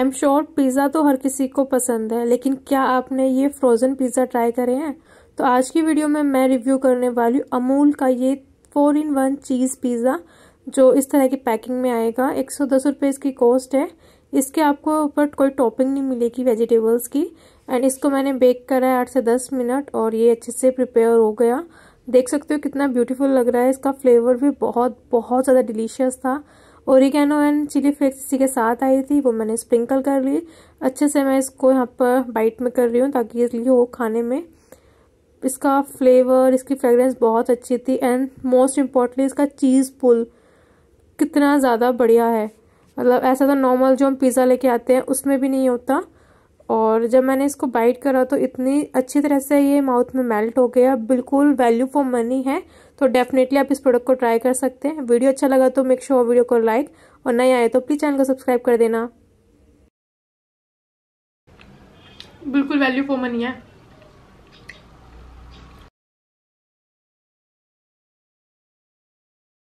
I am sure pizza तो हर किसी को पसंद है लेकिन क्या आपने ये फ्रोज़न पिज़्ज़ा ट्राई करे हैं तो आज की वीडियो में मैं रिव्यू करने वाली हूँ अमूल का ये four in one cheese pizza जो इस तरह की पैकिंग में आएगा एक सौ दस रुपये इसकी कॉस्ट है इसके आपको ऊपर कोई टॉपिंग नहीं मिलेगी वेजिटेबल्स की एंड इसको मैंने बेक करा है आठ से दस मिनट और ये अच्छे से प्रिपेयर हो गया देख सकते हो कितना ब्यूटीफुल लग रहा है इसका फ्लेवर भी बहुत बहुत ज़्यादा डिलीशियस था ओरिगेनो एंड चिली फ्लेक्स इसी के साथ आई थी वो मैंने स्प्रिंकल कर ली अच्छे से मैं इसको यहाँ पर बाइट में कर रही हूँ ताकि इसलिए वो खाने में इसका फ्लेवर इसकी फ्रेगरेंस बहुत अच्छी थी एंड मोस्ट इम्पॉर्टेंटली इसका चीज़ पुल कितना ज़्यादा बढ़िया है मतलब ऐसा तो नॉर्मल जो हम पिज़्ज़ा लेके आते हैं उसमें भी नहीं होता और जब मैंने इसको बाइट करा तो इतनी अच्छी तरह से ये माउथ में मेल्ट हो गया बिल्कुल वैल्यू फॉर मनी है तो डेफिनेटली आप इस प्रोडक्ट को ट्राई कर सकते हैं वीडियो अच्छा लगा तो मेक श्योर वीडियो को लाइक और नए आए तो प्लीज़ चैनल को सब्सक्राइब कर देना बिल्कुल वैल्यू फॉर मनी है